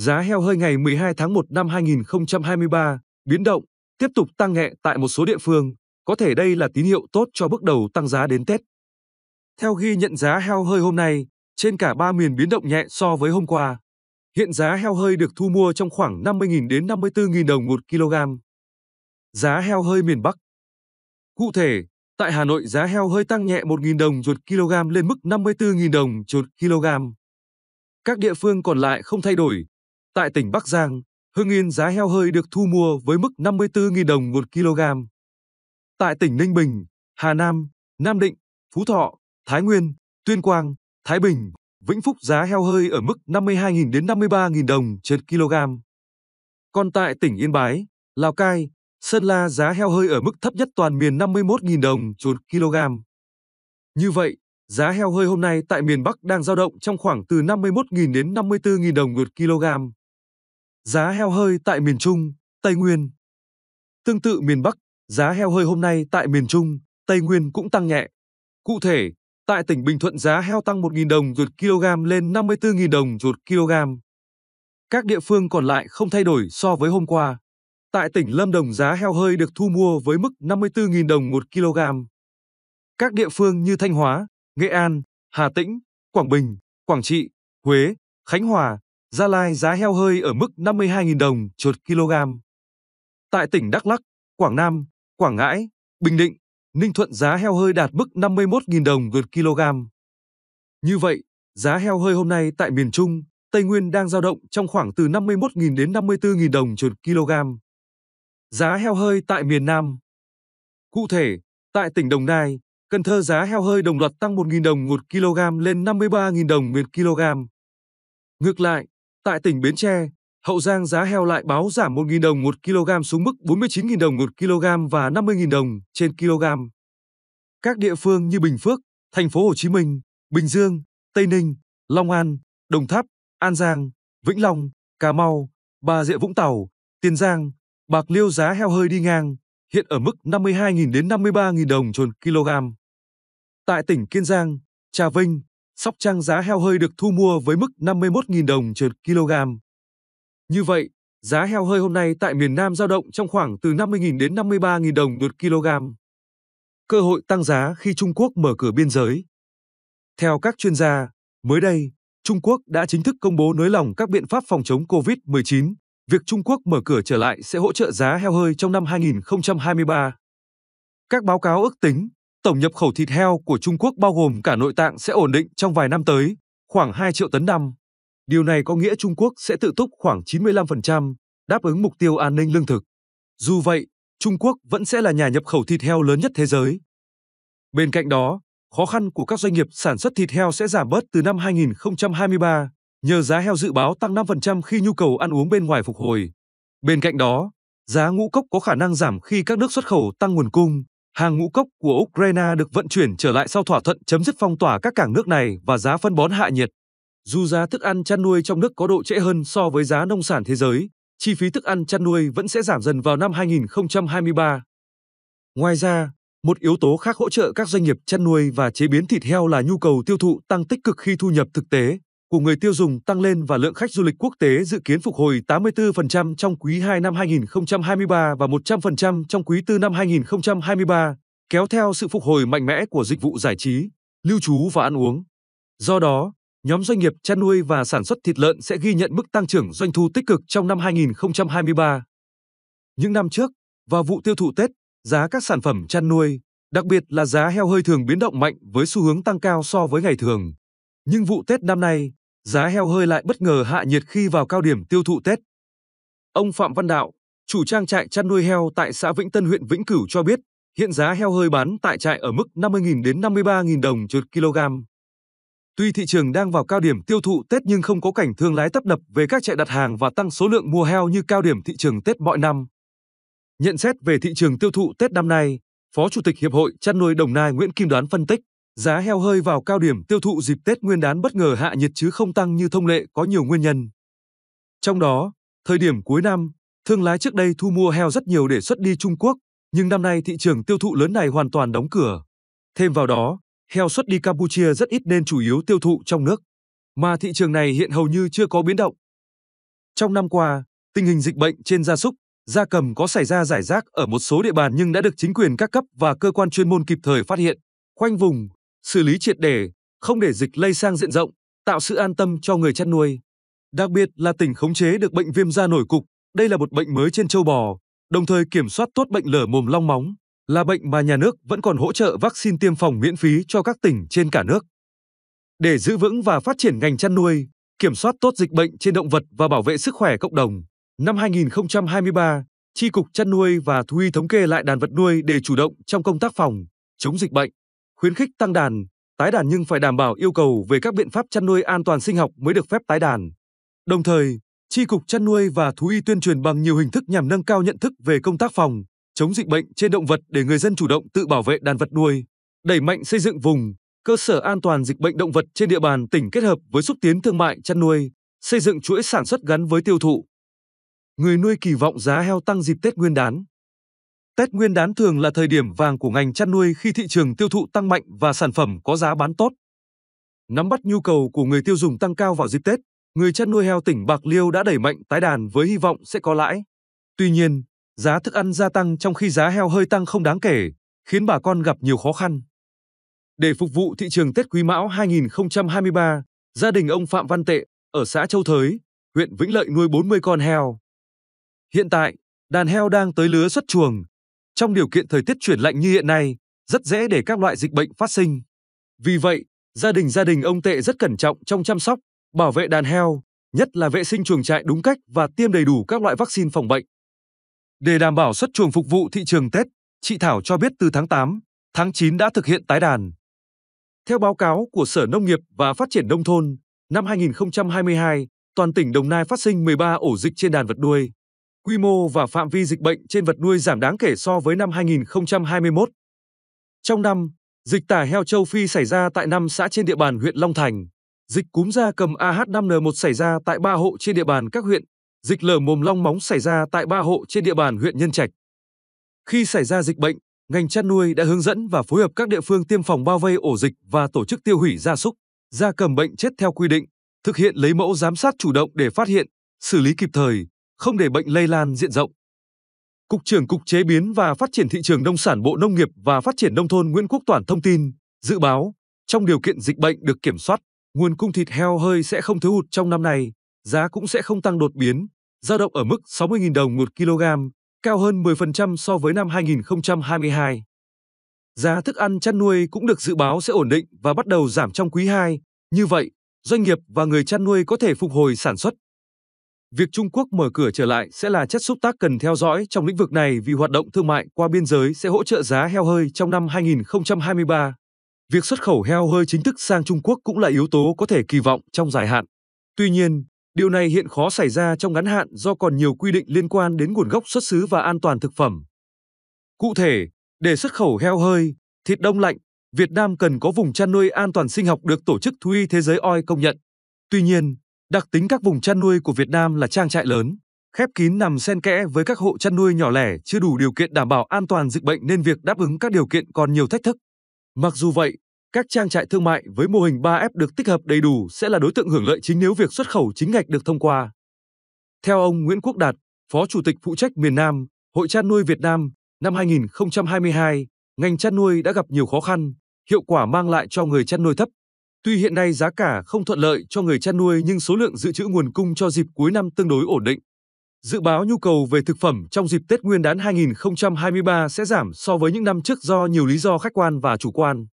Giá heo hơi ngày 12 tháng 1 năm 2023 biến động, tiếp tục tăng nhẹ tại một số địa phương, có thể đây là tín hiệu tốt cho bước đầu tăng giá đến Tết. Theo ghi nhận giá heo hơi hôm nay, trên cả ba miền biến động nhẹ so với hôm qua. Hiện giá heo hơi được thu mua trong khoảng 50.000 đến 54.000 đồng một kg. Giá heo hơi miền Bắc Cụ thể, tại Hà Nội giá heo hơi tăng nhẹ 1.000 đồng chuột kg lên mức 54.000 đồng chuột kg. Các địa phương còn lại không thay đổi, Tại tỉnh Bắc Giang, Hưng Yên giá heo hơi được thu mua với mức 54.000 đồng một kg. Tại tỉnh Ninh Bình, Hà Nam, Nam Định, Phú Thọ, Thái Nguyên, Tuyên Quang, Thái Bình, Vĩnh Phúc giá heo hơi ở mức 52.000 đến 53.000 đồng trên kg. Còn tại tỉnh Yên Bái, Lào Cai, Sơn La giá heo hơi ở mức thấp nhất toàn miền 51.000 đồng trên kg. Như vậy, giá heo hơi hôm nay tại miền Bắc đang dao động trong khoảng từ 51.000 đến 54.000 đồng một kg giá heo hơi tại miền Trung, Tây Nguyên. Tương tự miền Bắc, giá heo hơi hôm nay tại miền Trung, Tây Nguyên cũng tăng nhẹ. Cụ thể, tại tỉnh Bình Thuận giá heo tăng 1.000 đồng ruột kg lên 54.000 đồng ruột kg. Các địa phương còn lại không thay đổi so với hôm qua. Tại tỉnh Lâm Đồng giá heo hơi được thu mua với mức 54.000 đồng 1 kg. Các địa phương như Thanh Hóa, Nghệ An, Hà Tĩnh, Quảng Bình, Quảng Trị, Huế, Khánh Hòa, Gia Lai giá heo hơi ở mức 52.000 đồng chuột kg. Tại tỉnh Đắk Lắk, Quảng Nam, Quảng Ngãi, Bình Định, Ninh Thuận giá heo hơi đạt mức 51.000 đồng vượt kg. Như vậy, giá heo hơi hôm nay tại miền Trung, Tây Nguyên đang dao động trong khoảng từ 51.000 đến 54.000 đồng chuột kg. Giá heo hơi tại miền Nam Cụ thể, tại tỉnh Đồng Nai, Cần Thơ giá heo hơi đồng loạt tăng 1.000 đồng 1 kg lên 53.000 đồng 1 kg. Ngược lại, Tại tỉnh Bến Tre, Hậu Giang giá heo lại báo giảm 1.000 đồng 1 kg xuống mức 49.000 đồng 1 kg và 50.000 đồng trên kg. Các địa phương như Bình Phước, Thành phố Hồ Chí Minh, Bình Dương, Tây Ninh, Long An, Đồng Tháp, An Giang, Vĩnh Long, Cà Mau, Bà Rịa Vũng Tàu, Tiền Giang, Bạc Liêu giá heo hơi đi ngang, hiện ở mức 52.000 đến 53.000 đồng trên kg. Tại tỉnh Kiên Giang, Trà Vinh, Sóc Trăng giá heo hơi được thu mua với mức 51.000 đồng trên kg. Như vậy, giá heo hơi hôm nay tại miền Nam dao động trong khoảng từ 50.000 đến 53.000 đồng một kg. Cơ hội tăng giá khi Trung Quốc mở cửa biên giới. Theo các chuyên gia, mới đây, Trung Quốc đã chính thức công bố nới lỏng các biện pháp phòng chống COVID-19. Việc Trung Quốc mở cửa trở lại sẽ hỗ trợ giá heo hơi trong năm 2023. Các báo cáo ước tính, tổng nhập khẩu thịt heo của Trung Quốc bao gồm cả nội tạng sẽ ổn định trong vài năm tới, khoảng 2 triệu tấn năm. Điều này có nghĩa Trung Quốc sẽ tự túc khoảng 95%, đáp ứng mục tiêu an ninh lương thực. Dù vậy, Trung Quốc vẫn sẽ là nhà nhập khẩu thịt heo lớn nhất thế giới. Bên cạnh đó, khó khăn của các doanh nghiệp sản xuất thịt heo sẽ giảm bớt từ năm 2023, nhờ giá heo dự báo tăng 5% khi nhu cầu ăn uống bên ngoài phục hồi. Bên cạnh đó, giá ngũ cốc có khả năng giảm khi các nước xuất khẩu tăng nguồn cung. Hàng ngũ cốc của Ukraine được vận chuyển trở lại sau thỏa thuận chấm dứt phong tỏa các cảng nước này và giá phân bón hạ nhiệt. Dù giá thức ăn chăn nuôi trong nước có độ trễ hơn so với giá nông sản thế giới, chi phí thức ăn chăn nuôi vẫn sẽ giảm dần vào năm 2023. Ngoài ra, một yếu tố khác hỗ trợ các doanh nghiệp chăn nuôi và chế biến thịt heo là nhu cầu tiêu thụ tăng tích cực khi thu nhập thực tế, của người tiêu dùng tăng lên và lượng khách du lịch quốc tế dự kiến phục hồi 84% trong quý 2 năm 2023 và 100% trong quý 4 năm 2023, kéo theo sự phục hồi mạnh mẽ của dịch vụ giải trí, lưu trú và ăn uống. Do đó, nhóm doanh nghiệp chăn nuôi và sản xuất thịt lợn sẽ ghi nhận mức tăng trưởng doanh thu tích cực trong năm 2023. Những năm trước, vào vụ tiêu thụ Tết, giá các sản phẩm chăn nuôi, đặc biệt là giá heo hơi thường biến động mạnh với xu hướng tăng cao so với ngày thường. Nhưng vụ Tết năm nay, giá heo hơi lại bất ngờ hạ nhiệt khi vào cao điểm tiêu thụ Tết. Ông Phạm Văn Đạo, chủ trang trại chăn nuôi heo tại xã Vĩnh Tân huyện Vĩnh Cửu cho biết, hiện giá heo hơi bán tại trại ở mức 50.000 đến 53.000 đồng trên kg. Tuy thị trường đang vào cao điểm tiêu thụ Tết nhưng không có cảnh thương lái tấp nập về các trại đặt hàng và tăng số lượng mua heo như cao điểm thị trường Tết mọi năm. Nhận xét về thị trường tiêu thụ Tết năm nay, Phó Chủ tịch Hiệp hội Chăn nuôi Đồng Nai Nguyễn Kim Đoán phân tích Giá heo hơi vào cao điểm tiêu thụ dịp Tết Nguyên đán bất ngờ hạ nhiệt chứ không tăng như thông lệ có nhiều nguyên nhân. Trong đó, thời điểm cuối năm, thương lái trước đây thu mua heo rất nhiều để xuất đi Trung Quốc, nhưng năm nay thị trường tiêu thụ lớn này hoàn toàn đóng cửa. Thêm vào đó, heo xuất đi Campuchia rất ít nên chủ yếu tiêu thụ trong nước, mà thị trường này hiện hầu như chưa có biến động. Trong năm qua, tình hình dịch bệnh trên gia súc, gia cầm có xảy ra giải rác ở một số địa bàn nhưng đã được chính quyền các cấp và cơ quan chuyên môn kịp thời phát hiện, khoanh vùng, xử lý triệt để, không để dịch lây sang diện rộng, tạo sự an tâm cho người chăn nuôi. Đặc biệt là tỉnh khống chế được bệnh viêm da nổi cục, đây là một bệnh mới trên châu bò, đồng thời kiểm soát tốt bệnh lở mồm long móng, là bệnh mà nhà nước vẫn còn hỗ trợ vaccine tiêm phòng miễn phí cho các tỉnh trên cả nước. Để giữ vững và phát triển ngành chăn nuôi, kiểm soát tốt dịch bệnh trên động vật và bảo vệ sức khỏe cộng đồng, năm 2023, Tri Cục Chăn nuôi và thu y thống kê lại đàn vật nuôi để chủ động trong công tác phòng, chống dịch bệnh khuyến khích tăng đàn, tái đàn nhưng phải đảm bảo yêu cầu về các biện pháp chăn nuôi an toàn sinh học mới được phép tái đàn. Đồng thời, Tri cục chăn nuôi và thú y tuyên truyền bằng nhiều hình thức nhằm nâng cao nhận thức về công tác phòng, chống dịch bệnh trên động vật để người dân chủ động tự bảo vệ đàn vật nuôi, đẩy mạnh xây dựng vùng, cơ sở an toàn dịch bệnh động vật trên địa bàn tỉnh kết hợp với xúc tiến thương mại chăn nuôi, xây dựng chuỗi sản xuất gắn với tiêu thụ. Người nuôi kỳ vọng giá heo tăng dịp Tết Nguyên đán. Tết Nguyên đán thường là thời điểm vàng của ngành chăn nuôi khi thị trường tiêu thụ tăng mạnh và sản phẩm có giá bán tốt. Nắm bắt nhu cầu của người tiêu dùng tăng cao vào dịp Tết, người chăn nuôi heo tỉnh Bạc Liêu đã đẩy mạnh tái đàn với hy vọng sẽ có lãi. Tuy nhiên, giá thức ăn gia tăng trong khi giá heo hơi tăng không đáng kể, khiến bà con gặp nhiều khó khăn. Để phục vụ thị trường Tết Quý Mão 2023, gia đình ông Phạm Văn Tệ ở xã Châu Thới, huyện Vĩnh Lợi nuôi 40 con heo. Hiện tại, đàn heo đang tới lứa xuất chuồng, trong điều kiện thời tiết chuyển lạnh như hiện nay, rất dễ để các loại dịch bệnh phát sinh. Vì vậy, gia đình gia đình ông Tệ rất cẩn trọng trong chăm sóc, bảo vệ đàn heo, nhất là vệ sinh chuồng trại đúng cách và tiêm đầy đủ các loại vaccine phòng bệnh. Để đảm bảo xuất chuồng phục vụ thị trường Tết, chị Thảo cho biết từ tháng 8, tháng 9 đã thực hiện tái đàn. Theo báo cáo của Sở Nông nghiệp và Phát triển Nông thôn, năm 2022, toàn tỉnh Đồng Nai phát sinh 13 ổ dịch trên đàn vật nuôi quy mô và phạm vi dịch bệnh trên vật nuôi giảm đáng kể so với năm 2021. Trong năm, dịch tả heo châu Phi xảy ra tại 5 xã trên địa bàn huyện Long Thành. Dịch cúm da cầm AH5N1 xảy ra tại 3 hộ trên địa bàn các huyện. Dịch lở mồm long móng xảy ra tại 3 hộ trên địa bàn huyện Nhân Trạch. Khi xảy ra dịch bệnh, ngành chăn nuôi đã hướng dẫn và phối hợp các địa phương tiêm phòng bao vây ổ dịch và tổ chức tiêu hủy gia súc, gia cầm bệnh chết theo quy định, thực hiện lấy mẫu giám sát chủ động để phát hiện, xử lý kịp thời, không để bệnh lây lan diện rộng. Cục trưởng Cục Chế biến và Phát triển thị trường nông sản Bộ Nông nghiệp và Phát triển nông thôn Nguyễn Quốc Toản thông tin, dự báo trong điều kiện dịch bệnh được kiểm soát, nguồn cung thịt heo hơi sẽ không thiếu hụt trong năm nay, giá cũng sẽ không tăng đột biến, dao động ở mức 60.000 đồng một kg, cao hơn 10% so với năm 2022. Giá thức ăn chăn nuôi cũng được dự báo sẽ ổn định và bắt đầu giảm trong quý 2. Như vậy, doanh nghiệp và người chăn nuôi có thể phục hồi sản xuất, Việc Trung Quốc mở cửa trở lại sẽ là chất xúc tác cần theo dõi trong lĩnh vực này vì hoạt động thương mại qua biên giới sẽ hỗ trợ giá heo hơi trong năm 2023. Việc xuất khẩu heo hơi chính thức sang Trung Quốc cũng là yếu tố có thể kỳ vọng trong dài hạn. Tuy nhiên, điều này hiện khó xảy ra trong ngắn hạn do còn nhiều quy định liên quan đến nguồn gốc xuất xứ và an toàn thực phẩm. Cụ thể, để xuất khẩu heo hơi, thịt đông lạnh, Việt Nam cần có vùng chăn nuôi an toàn sinh học được tổ chức thú y thế giới OI công nhận. Tuy nhiên, Đặc tính các vùng chăn nuôi của Việt Nam là trang trại lớn, khép kín nằm xen kẽ với các hộ chăn nuôi nhỏ lẻ chưa đủ điều kiện đảm bảo an toàn dịch bệnh nên việc đáp ứng các điều kiện còn nhiều thách thức. Mặc dù vậy, các trang trại thương mại với mô hình 3F được tích hợp đầy đủ sẽ là đối tượng hưởng lợi chính nếu việc xuất khẩu chính ngạch được thông qua. Theo ông Nguyễn Quốc Đạt, Phó Chủ tịch phụ trách miền Nam, Hội chăn nuôi Việt Nam, năm 2022, ngành chăn nuôi đã gặp nhiều khó khăn, hiệu quả mang lại cho người chăn nuôi thấp. Tuy hiện nay giá cả không thuận lợi cho người chăn nuôi nhưng số lượng dự trữ nguồn cung cho dịp cuối năm tương đối ổn định. Dự báo nhu cầu về thực phẩm trong dịp Tết Nguyên đán 2023 sẽ giảm so với những năm trước do nhiều lý do khách quan và chủ quan.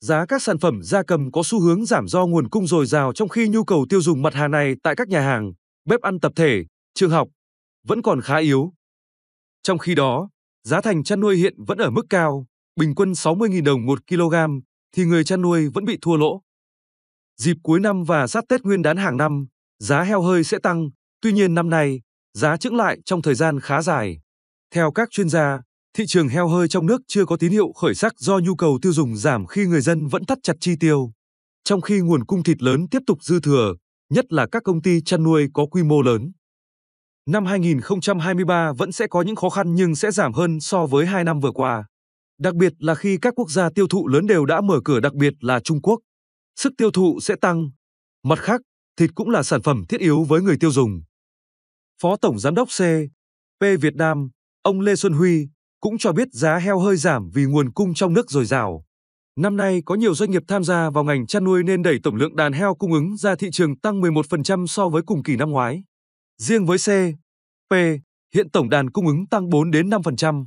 Giá các sản phẩm gia cầm có xu hướng giảm do nguồn cung dồi dào trong khi nhu cầu tiêu dùng mặt hàng này tại các nhà hàng, bếp ăn tập thể, trường học vẫn còn khá yếu. Trong khi đó, giá thành chăn nuôi hiện vẫn ở mức cao, bình quân 60.000 đồng 1 kg, thì người chăn nuôi vẫn bị thua lỗ. Dịp cuối năm và sát Tết Nguyên đán hàng năm, giá heo hơi sẽ tăng, tuy nhiên năm nay, giá chững lại trong thời gian khá dài. Theo các chuyên gia, thị trường heo hơi trong nước chưa có tín hiệu khởi sắc do nhu cầu tiêu dùng giảm khi người dân vẫn thắt chặt chi tiêu. Trong khi nguồn cung thịt lớn tiếp tục dư thừa, nhất là các công ty chăn nuôi có quy mô lớn. Năm 2023 vẫn sẽ có những khó khăn nhưng sẽ giảm hơn so với hai năm vừa qua đặc biệt là khi các quốc gia tiêu thụ lớn đều đã mở cửa đặc biệt là Trung Quốc. Sức tiêu thụ sẽ tăng. Mặt khác, thịt cũng là sản phẩm thiết yếu với người tiêu dùng. Phó Tổng Giám đốc C. P. Việt Nam, ông Lê Xuân Huy, cũng cho biết giá heo hơi giảm vì nguồn cung trong nước dồi dào. Năm nay có nhiều doanh nghiệp tham gia vào ngành chăn nuôi nên đẩy tổng lượng đàn heo cung ứng ra thị trường tăng 11% so với cùng kỳ năm ngoái. Riêng với C, P, hiện tổng đàn cung ứng tăng 4 đến 5%.